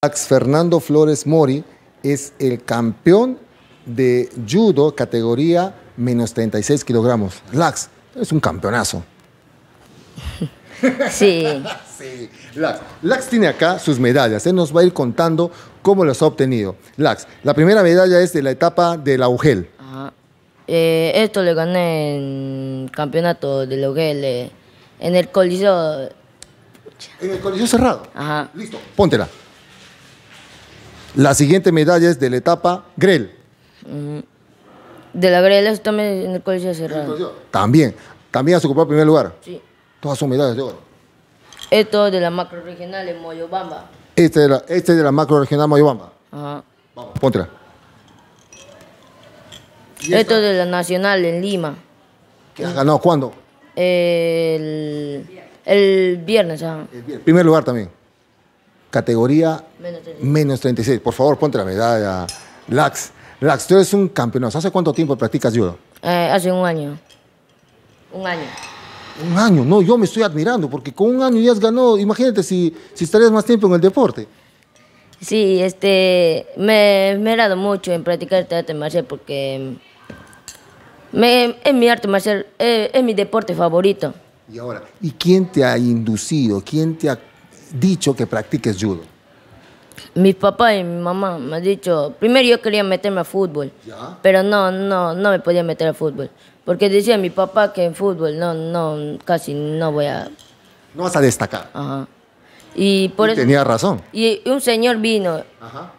Lax Fernando Flores Mori es el campeón de judo categoría menos 36 kilogramos. Lax, es un campeonazo. Sí. Lax. tiene acá sus medallas. Él nos va a ir contando cómo las ha obtenido. Lax, la primera medalla es de la etapa del Augel. Ajá. Ah, eh, esto le gané en campeonato del Augel, eh, en el Coliseo. En el Coliseo cerrado. Ajá. Listo, póntela. La siguiente medalla es de la etapa Grel. Mm, de la Grel eso también en el colegio Cerrado. También. También has ocupado el primer lugar. Sí. Todas son medallas de oro. Esto es de la macro regional en Moyobamba. Este es de la, este es de la macro regional Moyobamba. Ajá. Vamos, póntela. Esto es de la nacional en Lima. ¿Qué has ganado? ¿Cuándo? El, viernes. El viernes. Primer lugar también categoría menos 36. Por favor, ponte la medalla. Lax, Lax, tú eres un campeón. ¿Hace cuánto tiempo practicas judo? Eh, hace un año. Un año. Un año, no, yo me estoy admirando porque con un año ya has ganado. Imagínate si, estarías más tiempo en el deporte. Sí, este, me he dado mucho en practicar este arte marcial porque es mi arte marcial, eh, es mi deporte favorito. Y ahora, ¿y quién te ha inducido, quién te ha dicho que practiques judo? Mi papá y mi mamá me han dicho, primero yo quería meterme a fútbol, pero no, no, no me podía meter a fútbol, porque decía mi papá que en fútbol no, no, casi no voy a... No vas a destacar. Y, por tenía razón. Y un señor vino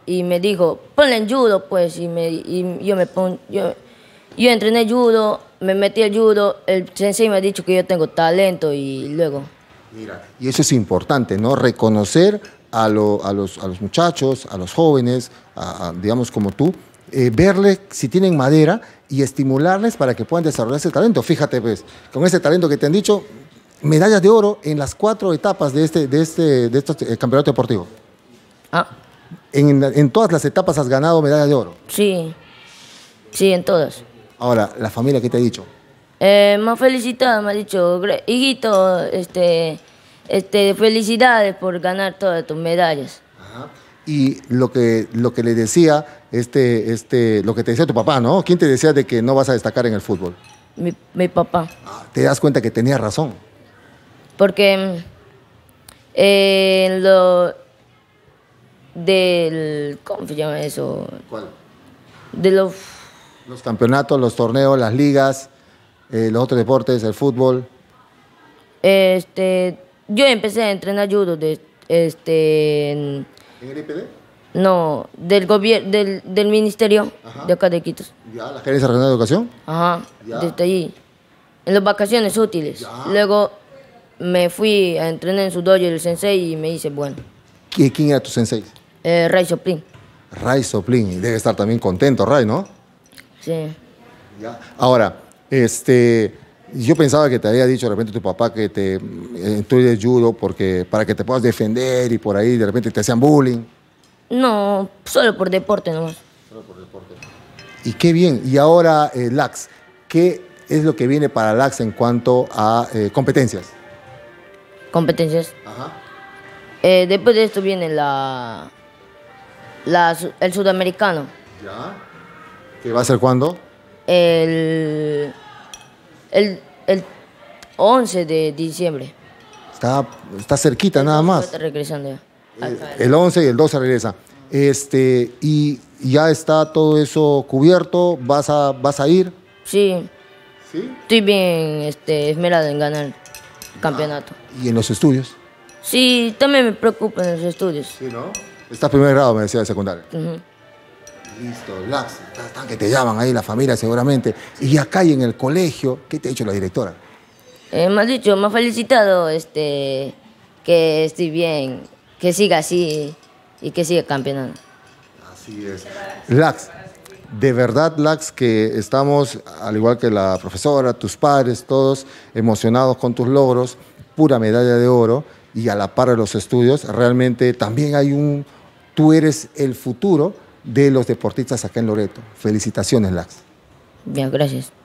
y me dijo, ponle en judo, pues, y, me, y yo me pon, yo, yo entrené judo, me metí al judo, el sensei me ha dicho que yo tengo talento y luego... Mira, y eso es importante, ¿no? Reconocer a, los, muchachos, a los jóvenes, digamos como tú, eh, verles si tienen madera y estimularles para que puedan desarrollar ese talento. Fíjate, pues, con ese talento que te han dicho, medallas de oro en las cuatro etapas de este, de este, de este eh, campeonato deportivo. Ah. En, todas las etapas has ganado medallas de oro. Sí, sí, en todas. Ahora, la familia, que te ha dicho? Eh, me ha felicitado, me ha dicho, hijito, este, este, felicidades por ganar todas tus medallas. Y lo que, lo que le decía, este, este, lo que te decía tu papá, ¿no? ¿Quién te decía de que no vas a destacar en el fútbol? Mi, papá. Ah, ¿Te das cuenta que tenía razón? Porque eh, lo del, ¿cómo se llama eso? ¿Cuál? De los... Los campeonatos, los torneos, las ligas eh, los otros deportes, el fútbol? Este, yo empecé a entrenar judo de, este, ¿En el IPD? No, del gobierno, del, ministerio de acá de Quito. ¿Ya? ¿La Gerencia Regional de Educación? Ajá, desde allí. En las vacaciones útiles. Luego me fui a entrenar en su dojo el sensei y me dice, bueno. ¿Quién era tu sensei? Eh, Ray Soplin. Ray Soplin, y debe estar también contento Ray, ¿no? Sí. Ya. Ahora, este, yo pensaba que te había dicho de repente tu papá que te eh, estoy de judo porque, para que te puedas defender y por ahí de repente te hacían bullying. No, solo por deporte nomás. Solo por deporte. Y qué bien. Y ahora, eh, Lax, ¿qué es lo que viene para Lax en cuanto a eh, competencias? Competencias. Ajá. después de esto viene la, la, el sudamericano. ¿Ya? ¿Qué va a ser cuándo? el, 11 de diciembre. Está, está cerquita nada más. Eh, el 11 y el 12 regresa. Este, y ya está todo eso cubierto, vas a, vas a ir. Sí. Estoy bien este, esmerado en ganar campeonato. Ah, ¿Y en los estudios? Sí, también me preocupan en los estudios. Sí, ¿no? Estás primer grado, me decía, de secundaria. Listo, lax, están que te llaman ahí la familia seguramente. Y acá y en el colegio, ¿qué te ha dicho la directora? Eh, me ha dicho, me ha felicitado, este, que estoy bien, que siga así y que siga campeonando. Así es. Lax, de verdad, Lax, que estamos, al igual que la profesora, tus padres, todos emocionados con tus logros, pura medalla de oro y a la par de los estudios, realmente también hay un, tú eres el futuro de los deportistas acá en Loreto. Felicitaciones, Lax. Bien, gracias.